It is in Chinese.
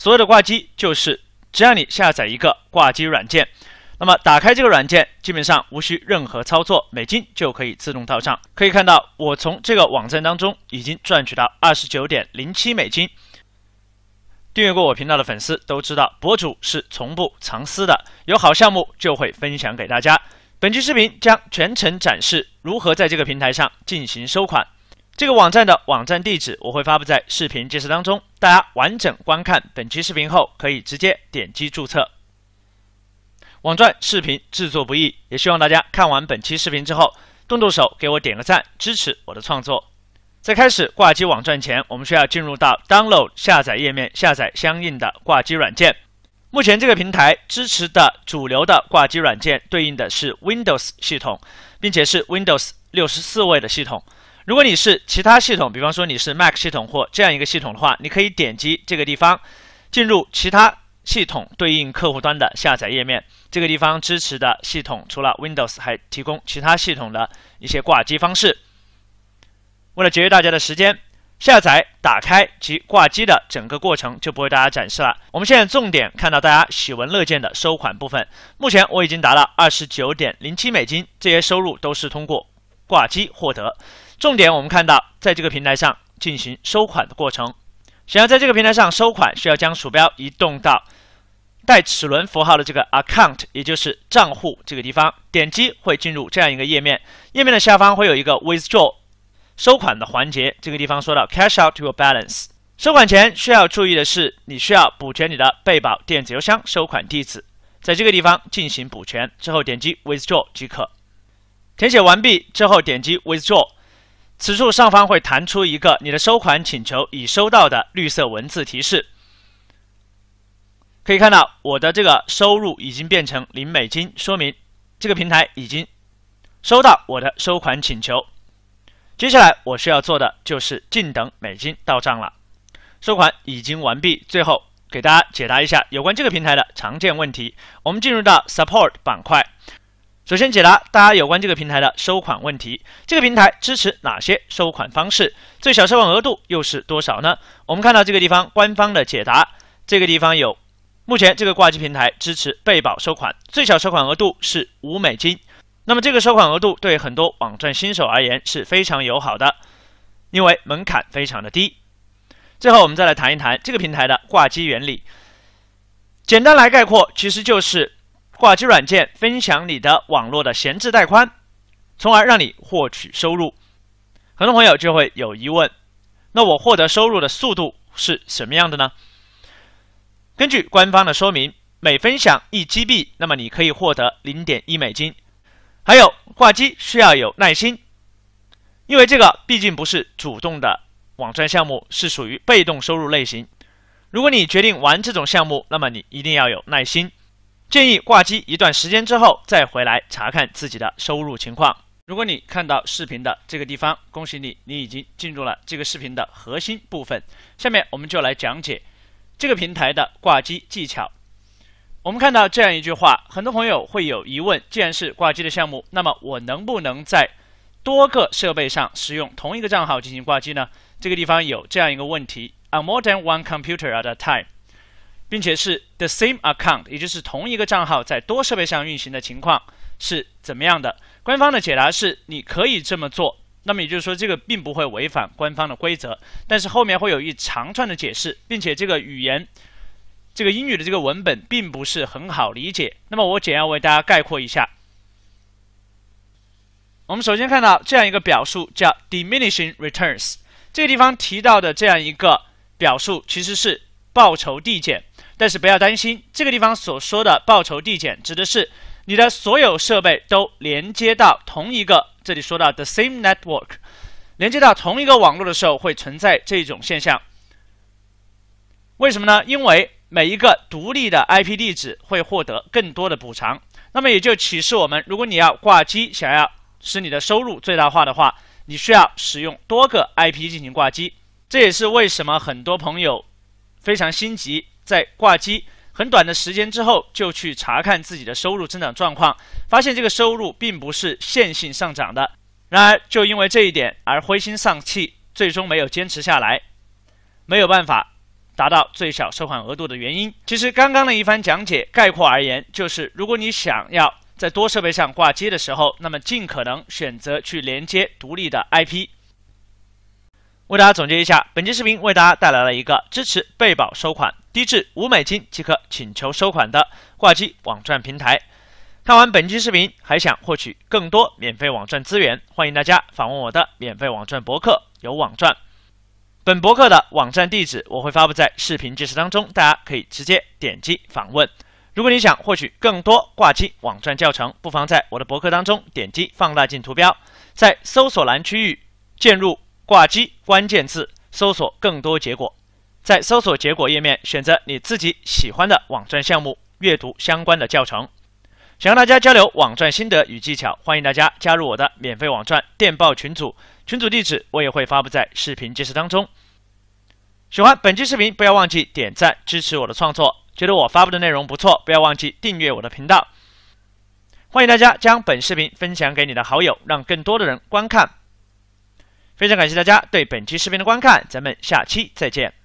所有的挂机就是，只要你下载一个挂机软件，那么打开这个软件，基本上无需任何操作，美金就可以自动到账。可以看到，我从这个网站当中已经赚取到二十九点零七美金。订阅过我频道的粉丝都知道，博主是从不藏私的，有好项目就会分享给大家。本期视频将全程展示如何在这个平台上进行收款。这个网站的网站地址我会发布在视频介绍当中。大家完整观看本期视频后，可以直接点击注册。网站视频制作不易，也希望大家看完本期视频之后，动动手给我点个赞，支持我的创作。在开始挂机网站前，我们需要进入到 Download 下载页面，下载相应的挂机软件。目前这个平台支持的主流的挂机软件对应的是 Windows 系统，并且是 Windows 六十四位的系统。如果你是其他系统，比方说你是 Mac 系统或这样一个系统的话，你可以点击这个地方，进入其他系统对应客户端的下载页面。这个地方支持的系统除了 Windows，还提供其他系统的一些挂机方式。为了节约大家的时间，下载、打开及挂机的整个过程就不为大家展示了。我们现在重点看到大家喜闻乐见的收款部分。目前我已经达到二十九点零七美金，这些收入都是通过挂机获得。重点我们看到，在这个平台上进行收款的过程。想要在这个平台上收款，需要将鼠标移动到带齿轮符号的这个 account，也就是账户这个地方，点击会进入这样一个页面。页面的下方会有一个 withdraw 收款的环节。这个地方说到 cash out to your balance。收款前需要注意的是，你需要补全你的备保电子邮箱收款地址，在这个地方进行补全之后，点击 withdraw 即可。填写完毕之后，点击 withdraw。此处上方会弹出一个“你的收款请求已收到”的绿色文字提示，可以看到我的这个收入已经变成零美金，说明这个平台已经收到我的收款请求。接下来我需要做的就是静等美金到账了。收款已经完毕，最后给大家解答一下有关这个平台的常见问题。我们进入到 Support 板块。首先解答大家有关这个平台的收款问题，这个平台支持哪些收款方式？最小收款额度又是多少呢？我们看到这个地方官方的解答，这个地方有，目前这个挂机平台支持被保收款，最小收款额度是五美金。那么这个收款额度对很多网站新手而言是非常友好的，因为门槛非常的低。最后我们再来谈一谈这个平台的挂机原理，简单来概括其实就是。挂机软件分享你的网络的闲置带宽，从而让你获取收入。很多朋友就会有疑问，那我获得收入的速度是什么样的呢？根据官方的说明，每分享一 GB，那么你可以获得零点一美金。还有挂机需要有耐心，因为这个毕竟不是主动的网站项目，是属于被动收入类型。如果你决定玩这种项目，那么你一定要有耐心。建议挂机一段时间之后再回来查看自己的收入情况。如果你看到视频的这个地方，恭喜你，你已经进入了这个视频的核心部分。下面我们就来讲解这个平台的挂机技巧。我们看到这样一句话，很多朋友会有疑问：既然是挂机的项目，那么我能不能在多个设备上使用同一个账号进行挂机呢？这个地方有这样一个问题：On more than one computer at a time。并且是 the same account，也就是同一个账号在多设备上运行的情况是怎么样的？官方的解答是：你可以这么做。那么也就是说，这个并不会违反官方的规则。但是后面会有一长串的解释，并且这个语言，这个英语的这个文本并不是很好理解。那么我简要为大家概括一下。我们首先看到这样一个表述叫 diminishing returns，这个地方提到的这样一个表述其实是报酬递减。但是不要担心，这个地方所说的报酬递减，指的是你的所有设备都连接到同一个，这里说到 the same network，连接到同一个网络的时候会存在这种现象。为什么呢？因为每一个独立的 IP 地址会获得更多的补偿。那么也就启示我们，如果你要挂机，想要使你的收入最大化的话，你需要使用多个 IP 进行挂机。这也是为什么很多朋友非常心急。在挂机很短的时间之后，就去查看自己的收入增长状况，发现这个收入并不是线性上涨的。然而，就因为这一点而灰心丧气，最终没有坚持下来，没有办法达到最小收款额度的原因。其实刚刚的一番讲解，概括而言，就是如果你想要在多设备上挂机的时候，那么尽可能选择去连接独立的 IP。为大家总结一下，本期视频为大家带来了一个支持被保收款。低至五美金即可请求收款的挂机网站平台。看完本期视频，还想获取更多免费网站资源，欢迎大家访问我的免费网站博客“有网赚”。本博客的网站地址我会发布在视频介绍当中，大家可以直接点击访问。如果你想获取更多挂机网站教程，不妨在我的博客当中点击放大镜图标，在搜索栏区域进入“挂机”关键字，搜索更多结果。在搜索结果页面选择你自己喜欢的网站项目，阅读相关的教程。想和大家交流网站心得与技巧，欢迎大家加入我的免费网站电报群组，群组地址我也会发布在视频介绍当中。喜欢本期视频，不要忘记点赞支持我的创作。觉得我发布的内容不错，不要忘记订阅我的频道。欢迎大家将本视频分享给你的好友，让更多的人观看。非常感谢大家对本期视频的观看，咱们下期再见。